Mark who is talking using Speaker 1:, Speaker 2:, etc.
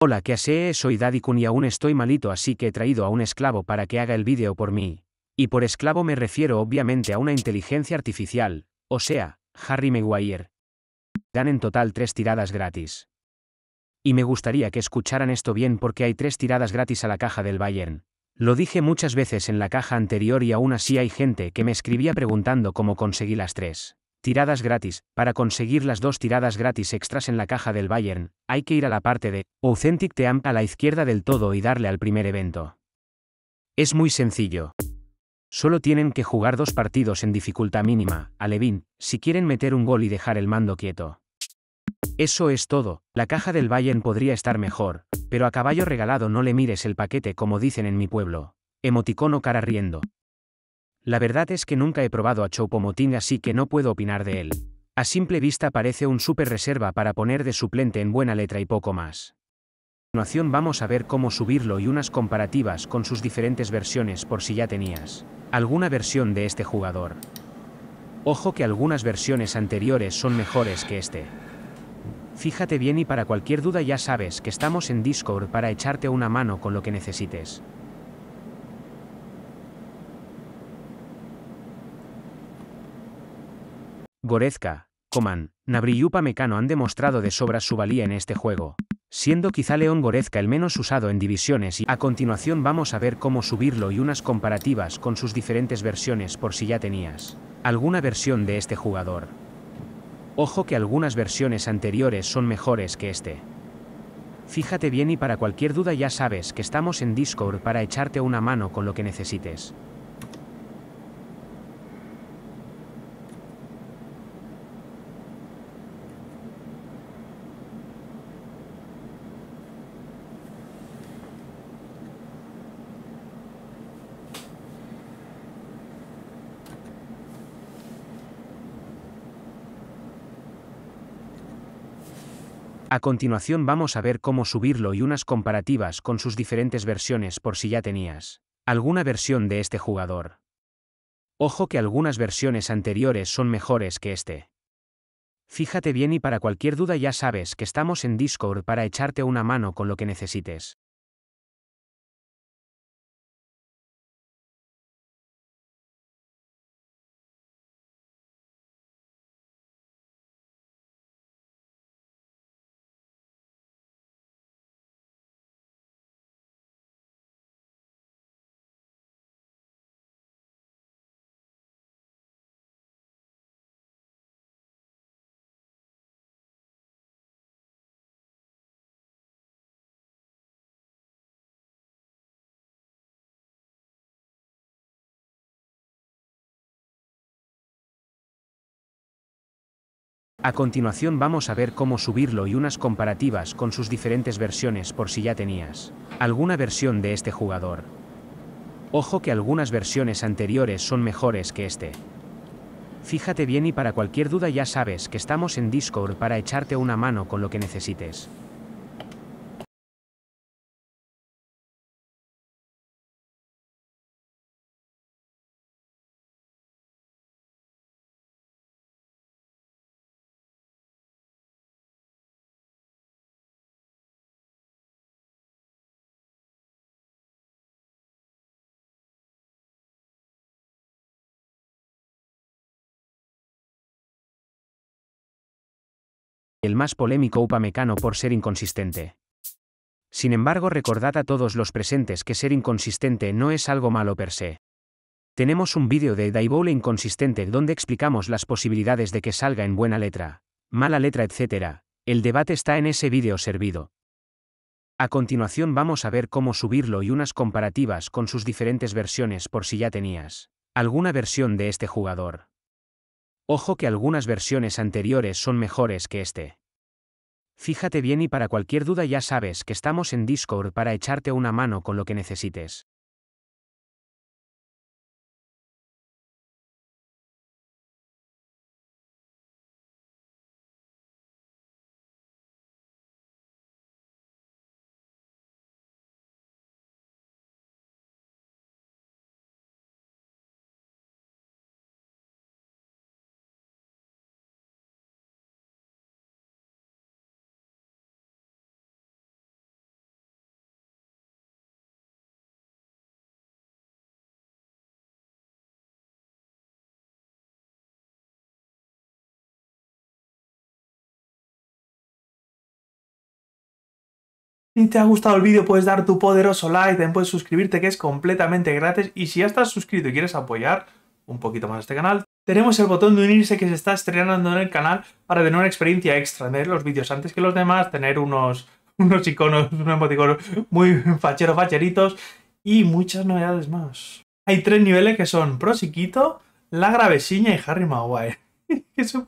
Speaker 1: Hola, que sé? soy Daddy Kun y aún estoy malito así que he traído a un esclavo para que haga el vídeo por mí. Y por esclavo me refiero obviamente a una inteligencia artificial, o sea, Harry Maguire. Dan en total tres tiradas gratis. Y me gustaría que escucharan esto bien porque hay tres tiradas gratis a la caja del Bayern. Lo dije muchas veces en la caja anterior y aún así hay gente que me escribía preguntando cómo conseguí las tres. Tiradas gratis. Para conseguir las dos tiradas gratis extras en la caja del Bayern, hay que ir a la parte de Authentic Team a la izquierda del todo y darle al primer evento. Es muy sencillo. Solo tienen que jugar dos partidos en dificultad mínima, a Levin, si quieren meter un gol y dejar el mando quieto. Eso es todo, la caja del Bayern podría estar mejor, pero a caballo regalado no le mires el paquete como dicen en mi pueblo. Emoticono cara riendo. La verdad es que nunca he probado a choupo así que no puedo opinar de él. A simple vista parece un super reserva para poner de suplente en buena letra y poco más. A continuación vamos a ver cómo subirlo y unas comparativas con sus diferentes versiones por si ya tenías alguna versión de este jugador. Ojo que algunas versiones anteriores son mejores que este. Fíjate bien y para cualquier duda ya sabes que estamos en Discord para echarte una mano con lo que necesites. Gorezka, Coman, Nabriyupa Mecano han demostrado de sobra su valía en este juego, siendo quizá León Gorezka el menos usado en divisiones y a continuación vamos a ver cómo subirlo y unas comparativas con sus diferentes versiones por si ya tenías alguna versión de este jugador. Ojo que algunas versiones anteriores son mejores que este. Fíjate bien y para cualquier duda ya sabes que estamos en Discord para echarte una mano con lo que necesites. A continuación vamos a ver cómo subirlo y unas comparativas con sus diferentes versiones por si ya tenías alguna versión de este jugador. Ojo que algunas versiones anteriores son mejores que este. Fíjate bien y para cualquier duda ya sabes que estamos en Discord para echarte una mano con
Speaker 2: lo que necesites. A continuación vamos a ver cómo subirlo y unas comparativas con sus diferentes versiones
Speaker 1: por si ya tenías alguna versión de este jugador. Ojo que algunas versiones anteriores son mejores que este. Fíjate bien y para cualquier duda ya sabes
Speaker 2: que estamos en Discord para echarte una mano con lo que necesites. el más polémico Upamecano por ser inconsistente.
Speaker 1: Sin embargo, recordad a todos los presentes que ser inconsistente no es algo malo per se. Tenemos un vídeo de Daibowl inconsistente donde explicamos las posibilidades de que salga en buena letra, mala letra, etc. El debate está en ese vídeo servido. A continuación vamos a ver cómo subirlo y unas comparativas con sus diferentes versiones por si ya tenías alguna versión de este jugador. Ojo que algunas versiones anteriores son mejores que este. Fíjate bien y para cualquier duda ya sabes que
Speaker 2: estamos en Discord para echarte una mano con lo que necesites. Si te ha gustado el vídeo puedes dar tu poderoso like, también puedes suscribirte que es completamente gratis y si ya estás
Speaker 1: suscrito y quieres apoyar un poquito más este canal, tenemos el botón de unirse que se está estrenando en el canal para tener una experiencia extra, ver los vídeos antes que los demás, tener unos, unos iconos, unos emoticonos muy fachero facheritos y muchas novedades más. Hay tres
Speaker 2: niveles que son Prosiquito, La Gravesiña y Harry Maguire. ¡Qué son